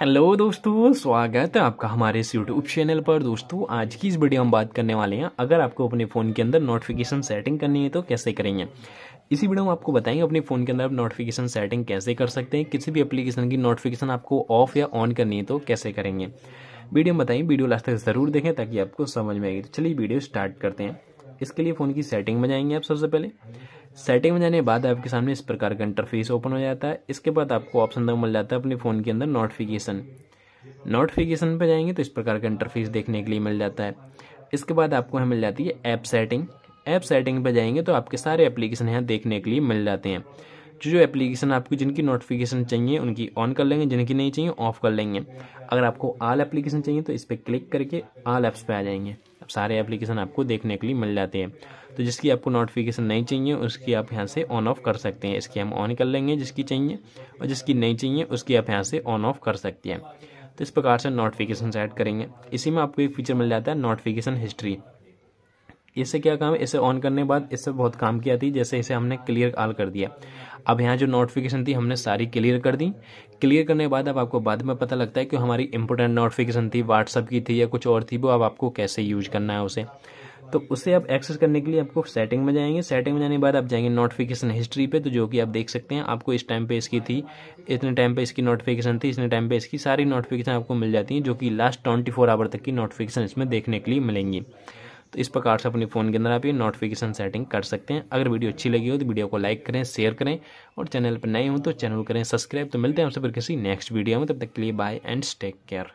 hello दोस्तों स्वागत है आपका हमारे इस यूट्यूब चैनल पर दोस्तों आज की इस वीडियो हम बात करने वाले हैं अगर आपको अपने फ़ोन के अंदर नोटिफिकेशन सेटिंग करनी है तो कैसे करेंगे इसी वीडियो में आपको बताएंगे अपने फ़ोन के अंदर आप नोटिफिकेशन सेटिंग कैसे कर सकते हैं किसी भी एप्लीकेशन की नोटिफिकेशन आपको ऑफ या ऑन करनी है तो कैसे करेंगे वीडियो में बताइए वीडियो लास्ट तक ज़रूर देखें ताकि आपको समझ में आएगी तो चलिए वीडियो स्टार्ट करते हैं इसके लिए फ़ोन की सेटिंग में जाएंगे आप सबसे पहले सेटिंग में जाने के बाद आपके सामने इस प्रकार का इंटरफेस ओपन हो जाता है इसके बाद आपको ऑप्शन तक मिल जाता है अपने फ़ोन के अंदर नोटिफिकेशन नोटिफिकेशन पर जाएंगे तो इस प्रकार का इंटरफेस देखने के लिए मिल जाता है इसके बाद आपको यहाँ मिल जाती है ऐप सेटिंग ऐप सेटिंग पर जाएंगे तो आपके सारे एप्लीकेशन यहाँ देखने के लिए मिल जाते हैं जो जो एप्लीकेशन आपको जिनकी नोटिफिकेशन चाहिए उनकी ऑन कर लेंगे जिनकी नहीं चाहिए ऑफ कर लेंगे अगर आपको आल एप्लीकेशन चाहिए तो इस पर क्लिक करके आल ऐप्स पे आ जाएंगे सारे एप्लीकेशन आपको देखने के लिए मिल जाते हैं तो जिसकी आपको नोटिफिकेशन नहीं चाहिए उसकी आप यहाँ से ऑन ऑफ कर सकते हैं इसकी हम ऑन कर लेंगे जिसकी चाहिए और जिसकी नहीं चाहिए उसकी आप यहाँ से ऑन ऑफ कर सकते हैं तो इस प्रकार से नोटिफिकेशन ऐड करेंगे इसी में आपको एक फीचर मिल जाता है नोटिफिकेशन हिस्ट्री इससे क्या काम है इसे ऑन करने बाद इससे बहुत काम किया थी जैसे इसे हमने क्लियर आल कर दिया अब यहाँ जो नोटिफिकेशन थी हमने सारी क्लियर कर दी क्लियर करने के बाद अब आपको बाद में पता लगता है कि हमारी इंपॉर्टेंट नोटिफिकेशन थी व्हाट्सअप की थी या कुछ और थी वो अब आपको कैसे यूज करना है उसे तो उसे आप एक्सेस करने के लिए आपको सेटिंग में जाएंगे सेटिंग में जाने के बाद आप जाएंगे नोटिफिकेशन हिस्ट्री पे तो जो कि आप देख सकते हैं आपको इस टाइम पे इसकी थी इतने टाइम पे इसकी नोटिफिकेशन थी इतने टाइम पे इसकी सारी नोटिफिकेशन आपको मिल जाती हैं जो कि लास्ट ट्वेंटी फोर आवर तक की नोटिफिकेशन इसमें देखने के लिए मिलेंगी तो इस प्रकार से अपने फ़ोन के अंदर आप ये नोटिफिकेशन सेटिंग कर सकते हैं अगर वीडियो अच्छी लगी हो तो वीडियो को लाइक करें शेयर करें और चैनल पर नए हों तो चैनल करें सब्सक्राइब तो मिलते हैं आपसे फिर किसी नेक्स्ट वीडियो में तब तक के लिए बाय एंड टेक केयर